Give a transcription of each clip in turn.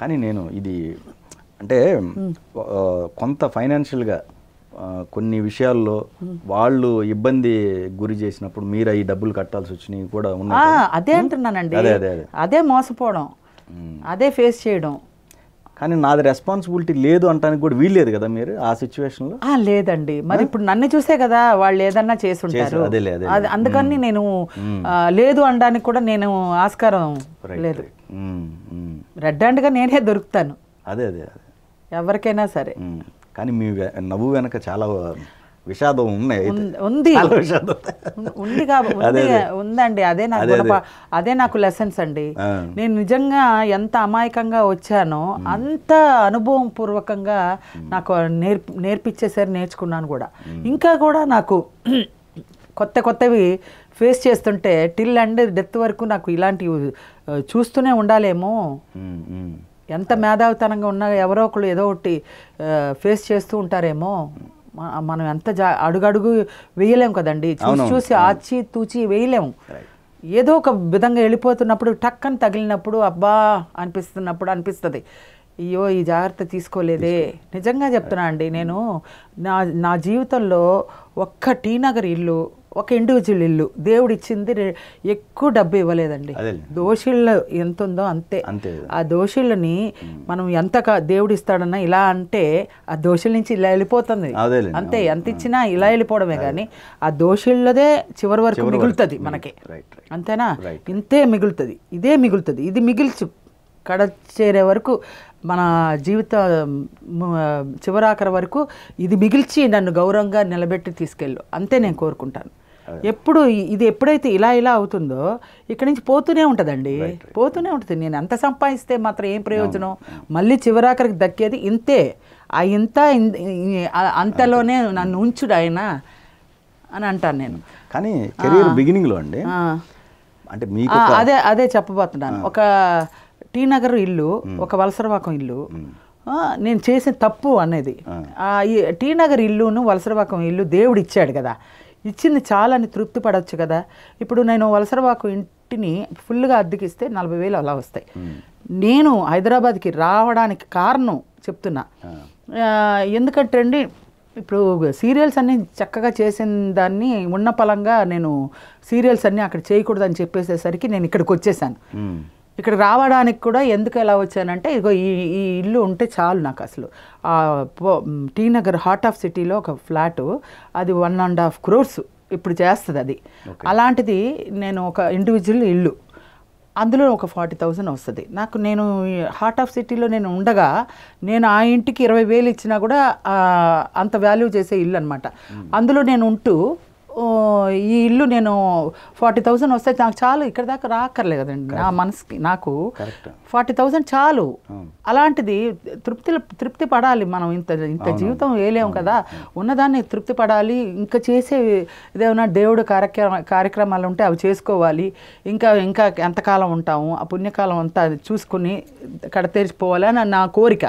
కానీ నేను ఇది అంటే కొంత ఫైనాన్షియల్గా కొన్ని విషయాల్లో వాళ్ళు ఇబ్బంది గురి చేసినప్పుడు మీరు ఈ డబ్బులు కట్టాల్సి వచ్చినవి కూడా ఉన్నా అదే అంటున్నానండి అదే అదే అదే మోసపోవడం అదే ఫేస్ చేయడం కానీ నాది రెస్పాన్సిబిలిటీ లేదు అంటానికి కూడా వీల్లేదు కదా మీరు ఆ లో లేదండి మరి ఇప్పుడు నన్ను చూసే కదా వాళ్ళు ఏదన్నా చేసి ఉంటారు అందుకని నేను లేదు అనడానికి కూడా నేను ఆస్కారం లేదు రెడ్ గా నేనే దొరుకుతాను అదే అదే ఎవరికైనా సరే కానీ మీ నవ్వు వెనక చాలా విషాదం ఉన్నాయి ఉంది ఉంది కాబట్టి ఉందండి అదే నాకు అదే నాకు లెసన్స్ అండి నేను నిజంగా ఎంత అమాయకంగా వచ్చానో అంత అనుభవం పూర్వకంగా నాకు నేర్పి నేర్పించేసరి నేర్చుకున్నాను కూడా ఇంకా కూడా నాకు కొత్త కొత్తవి ఫేస్ చేస్తుంటే టిల్ అండ్ డెత్ వరకు నాకు ఇలాంటివి చూస్తూనే ఉండాలేమో ఎంత మేధావితనంగా ఉన్నా ఎవరో ఒకళ్ళు ఏదో ఒకటి ఫేస్ చేస్తూ ఉంటారేమో మనం ఎంత జా అడుగడుగు వేయలేము కదండి చూసి చూసి ఆచి తూచి వేయలేము ఏదో ఒక విధంగా వెళ్ళిపోతున్నప్పుడు టక్కని తగిలినప్పుడు అబ్బా అనిపిస్తున్నప్పుడు అనిపిస్తుంది అయ్యో ఈ జాగ్రత్త తీసుకోలేదే నిజంగా చెప్తున్నా అండి నేను నా నా జీవితంలో ఒక్క టీ నగర్ ఇల్లు ఒక ఇండివిజువల్ ఇల్లు దేవుడు ఇచ్చింది ఎక్కువ డబ్బు ఇవ్వలేదండి దోషుళ్ళు ఎంత ఉందో అంతే ఆ దోషిళ్ళని మనం ఎంత దేవుడు ఇస్తాడన్నా ఇలా అంటే ఆ దోషుల నుంచి ఇలా వెళ్ళిపోతుంది అంతే ఎంత ఇచ్చినా ఇలా వెళ్ళిపోవడమే కానీ ఆ దోషుళ్ళదే చివరి వరకు మిగులుతుంది మనకి అంతేనా ఇంతే మిగులుతుంది ఇదే మిగులుతుంది ఇది మిగిల్చు కడ చేరే వరకు మన జీవిత చివరాఖరి వరకు ఇది మిగిల్చి నన్ను గౌరవంగా నిలబెట్టి తీసుకెళ్ళు అంతే నేను కోరుకుంటాను ఎప్పుడు ఇది ఎప్పుడైతే ఇలా ఇలా అవుతుందో ఇక్కడి నుంచి పోతూనే ఉంటుందండి పోతూనే ఉంటుంది నేను ఎంత సంపాదిస్తే మాత్రం ఏం ప్రయోజనం మళ్ళీ చివరాఖరికి దక్కేది ఇంతే ఆ ఇంత అంతలోనే నన్ను ఉంచుడు ఆయన అని అంటాను నేను కానీ కెరీర్ బిగినింగ్లో అండి అంటే అదే అదే చెప్పబోతున్నాను ఒక టీ నగర్ ఇల్లు ఒక వలసరవాకం ఇల్లు నేను చేసిన తప్పు అనేది టీ నగర్ ఇల్లును వలసరవాకం ఇల్లు దేవుడు ఇచ్చాడు కదా ఇచ్చింది చాలా అని తృప్తి పడవచ్చు కదా ఇప్పుడు నేను వలసరవాకు ఇంటిని ఫుల్గా అద్దెకిస్తే నలభై వేలు అలా వస్తాయి నేను హైదరాబాద్కి రావడానికి కారణం చెప్తున్నా ఎందుకంటే అండి ఇప్పుడు సీరియల్స్ అన్నీ చక్కగా చేసిన దాన్ని ఉన్న పలంగా నేను సీరియల్స్ అన్నీ అక్కడ చేయకూడదని చెప్పేసేసరికి నేను ఇక్కడికి వచ్చేసాను ఇక్కడ రావడానికి కూడా ఎందుకు ఎలా వచ్చానంటే ఇగో ఈ ఈ ఇల్లు ఉంటే చాలు నాకు అసలు టీ నగర్ హార్ట్ ఆఫ్ సిటీలో ఒక ఫ్లాటు అది వన్ అండ్ హాఫ్ క్రోర్స్ ఇప్పుడు చేస్తుంది అది అలాంటిది నేను ఒక ఇండివిజువల్ ఇల్లు అందులో ఒక ఫార్టీ థౌజండ్ వస్తుంది నాకు నేను హార్ట్ ఆఫ్ సిటీలో నేను ఉండగా నేను ఆ ఇంటికి ఇరవై వేలు ఇచ్చినా కూడా అంత వాల్యూ చేసే ఇల్లు అనమాట అందులో నేను ఉంటూ ఈ ఇల్లు నేను ఫార్టీ థౌజండ్ వస్తే నాకు చాలు ఇక్కడ దాకా రాకర్లేదు కదండి నా మనసుకి నాకు ఫార్టీ థౌజండ్ చాలు అలాంటిది తృప్తి తృప్తి పడాలి మనం ఇంత ఇంత జీవితం వేయలేము కదా ఉన్నదాన్ని తృప్తి పడాలి ఇంకా చేసే ఏదైనా దేవుడు కార్యక్రమ కార్యక్రమాలు ఉంటే అవి చేసుకోవాలి ఇంకా ఇంకా ఎంతకాలం ఉంటాము ఆ పుణ్యకాలం అంతా చూసుకుని తెరిచిపోవాలి అని నా కోరిక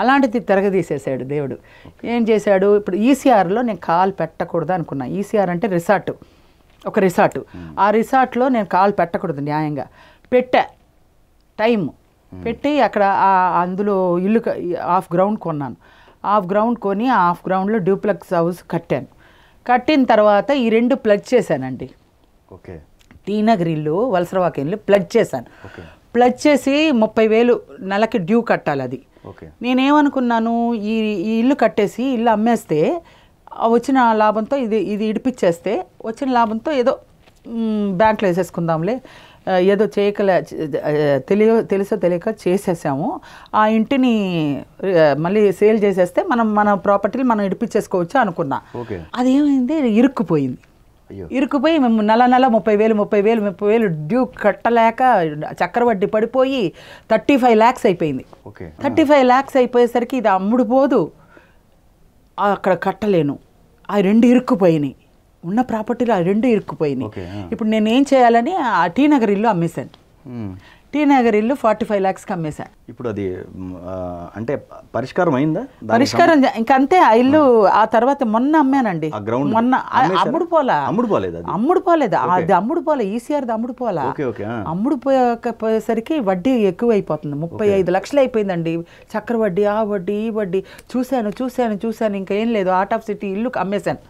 అలాంటిది తిరగదీసేసాడు దేవుడు ఏం చేశాడు ఇప్పుడు ఈసీఆర్లో నేను కాలు పెట్టకూడదు అనుకున్నా ఈసీఆర్ అంటే అంటే రిసార్ట్ ఒక రిసార్ట్ ఆ రిసార్ట్లో నేను కాలు పెట్టకూడదు న్యాయంగా పెట్టా టైం పెట్టి అక్కడ అందులో ఇల్లు ఆఫ్ గ్రౌండ్ కొన్నాను ఆఫ్ గ్రౌండ్ కొని ఆఫ్ గ్రౌండ్లో డ్యూప్లెక్స్ హౌస్ కట్టాను కట్టిన తర్వాత ఈ రెండు ప్లగ్ చేశానండి ఓకే టీనగర్ ఇల్లు వలసరవాక ఇల్లు ప్లగ్ చేశాను ప్లగ్ చేసి ముప్పై వేలు నెలకి డ్యూ కట్టాలి అది నేనేమనుకున్నాను ఈ ఈ ఇల్లు కట్టేసి ఇల్లు అమ్మేస్తే వచ్చిన లాభంతో ఇది ఇది ఇడిపించేస్తే వచ్చిన లాభంతో ఏదో బ్యాంక్లో వేసేసుకుందాంలే ఏదో చేయకలే తెలియ తెలుసో తెలియక చేసేసాము ఆ ఇంటిని మళ్ళీ సేల్ చేసేస్తే మనం మన ప్రాపర్టీని మనం ఇడిపించేసుకోవచ్చు అనుకున్నా అదేమైంది ఇరుక్కుపోయింది ఇరుక్కుపోయి మేము నెల నెల ముప్పై వేలు ముప్పై వేలు ముప్పై వేలు డ్యూ కట్టలేక చక్రవడ్డీ పడిపోయి థర్టీ ఫైవ్ ల్యాక్స్ అయిపోయింది థర్టీ ఫైవ్ ల్యాక్స్ అయిపోయేసరికి ఇది అమ్ముడు పోదు అక్కడ కట్టలేను ఆ రెండు ఇరుక్కుపోయినాయి ఉన్న ప్రాపర్టీలో ఆ రెండు ఇరుక్కుపోయినాయి ఇప్పుడు నేను ఏం చేయాలని ఆ టీ నగర్ ఇల్లు అమ్మేశాను టీ నగర్ ఇల్లు ఫార్టీ ఫైవ్ ల్యాక్స్కి అమ్మేశా ఇప్పుడు అది అంటే పరిష్కారం అయిందా పరిష్కారం ఇంకంతే ఆ ఇల్లు ఆ తర్వాత మొన్న అమ్మానండి మొన్న అమ్ముడు పోలా అమ్ముడు పోలేదు అమ్ముడు పోలేదు అది అమ్ముడు పోలే ఈసీఆర్ అమ్ముడు పోలా అమ్ముడు పోయేసరికి వడ్డీ ఎక్కువ అయిపోతుంది ముప్పై ఐదు లక్షలు అయిపోయిందండి చక్ర వడ్డీ ఆ వడ్డీ ఈ వడ్డీ చూశాను చూశాను చూశాను ఇంకా ఏం లేదు ఆర్ట్ ఆఫ్ సిటీ ఇల్లు అమ్మేశాను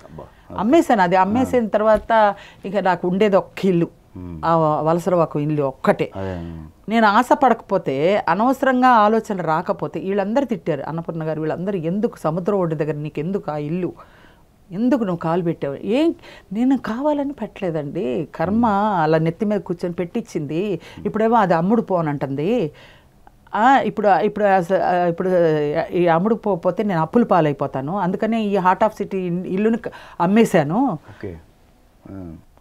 అమ్మేశాను అది అమ్మేసిన తర్వాత ఇంకా నాకు ఉండేది ఒక్క ఇల్లు ఆ ఒక ఇల్లు ఒక్కటే నేను ఆశపడకపోతే అనవసరంగా ఆలోచన రాకపోతే వీళ్ళందరూ తిట్టారు అన్నపూర్ణ గారు వీళ్ళందరూ ఎందుకు సముద్ర ఒడ్డు దగ్గర నీకు ఎందుకు ఆ ఇల్లు ఎందుకు నువ్వు కాలు పెట్టావు ఏం నేను కావాలని పెట్టలేదండి కర్మ అలా నెత్తి మీద కూర్చొని పెట్టించింది ఇప్పుడేమో అది అమ్ముడు అంటుంది ఇప్పుడు ఇప్పుడు ఇప్పుడు ఈ అమ్ముడు పోతే నేను అప్పులు పాలైపోతాను అందుకనే ఈ హార్ట్ ఆఫ్ సిటీ ఇల్లుని అమ్మేశాను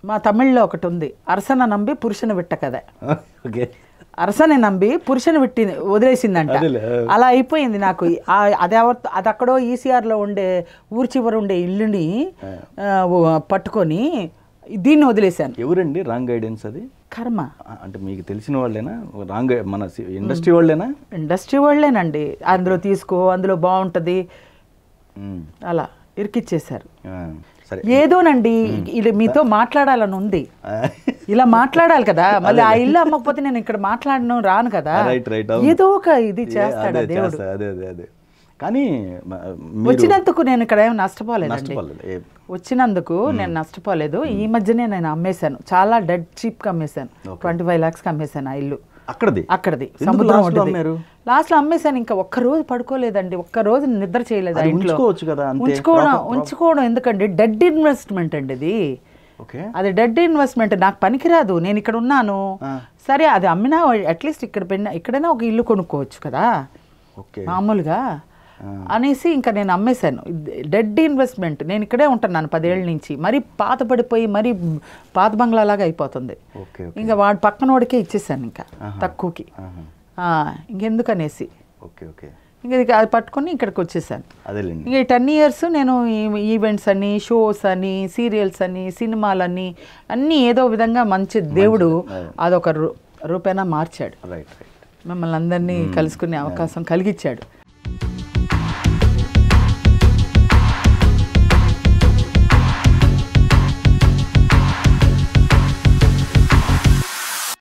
మా తమిళ్లో ఒకటి ఉంది అరసన నంబి పురుషుని విట్ట కథ ఓకే అరసని నంబి పురుషుని విట్టి వదిలేసిందంట అలా అయిపోయింది నాకు అది అది అక్కడో ఈసీఆర్లో ఉండే ఊరి చివర ఉండే ఇల్లుని పట్టుకొని దీన్ని వదిలేశాను ఎవరండి రాంగ్ గైడెన్స్ అది కర్మ అంటే మీకు తెలిసిన వాళ్ళేనా రాంగ్ మన ఇండస్ట్రీ వాళ్ళేనా ఇండస్ట్రీ వాళ్ళేనండి అందులో తీసుకో అందులో బాగుంటుంది అలా ఇరికిచ్చేశారు ఏదోనండి ఇది మీతో మాట్లాడాలని ఉంది ఇలా మాట్లాడాలి కదా మళ్ళీ ఆ ఇల్లు అమ్మకపోతే నేను ఇక్కడ మాట్లాడను రాను కదా ఏదో ఒక ఇది చేస్తాడు అదే కానీ వచ్చినందుకు నేను ఇక్కడ ఏమి నష్టపోలేదు వచ్చినందుకు నేను నష్టపోలేదు ఈ మధ్యనే నేను అమ్మేశాను చాలా డెడ్ చీప్ గా అమ్మేశాను ట్వంటీ ఫైవ్ లాక్స్ అమ్మేశాను ఆ ఇల్లు అక్కడది అక్కడది సముద్రం లాస్ట్లో అమ్మేశాను ఇంకా ఒక్కరోజు పడుకోలేదండి ఒక్కరోజు నిద్ర చేయలేదు ఉంచుకోవచ్చు కదా ఉంచుకోవడం ఉంచుకోవడం ఎందుకండి డెడ్ ఇన్వెస్ట్మెంట్ అండి ఇది అది డెడ్ ఇన్వెస్ట్మెంట్ నాకు పనికిరాదు నేను ఇక్కడ ఉన్నాను సరే అది అమ్మినా అట్లీస్ట్ ఇక్కడ పెన్న ఇక్కడైనా ఒక ఇల్లు కొనుక్కోవచ్చు కదా మామూలుగా అనేసి ఇంకా నేను అమ్మేశాను డెడ్ ఇన్వెస్ట్మెంట్ నేను ఇక్కడే ఉంటున్నాను పదేళ్ళ hmm. నుంచి మరి పాత పడిపోయి మరీ పాత లాగా అయిపోతుంది ఇంకా వాడు పక్కన వాడికే ఇచ్చేసాను ఇంకా తక్కువకి ఇంకెందుకనేసి ఓకే ఓకే ఇంకా అది పట్టుకొని ఇక్కడికి వచ్చేసాను ఇంకా టెన్ ఇయర్స్ నేను ఈవెంట్స్ అని షోస్ అని సీరియల్స్ అని సినిమాలని అన్నీ ఏదో విధంగా మంచి దేవుడు అదొక రూపేనా మార్చాడు మమ్మల్ని అందరినీ కలుసుకునే అవకాశం కలిగించాడు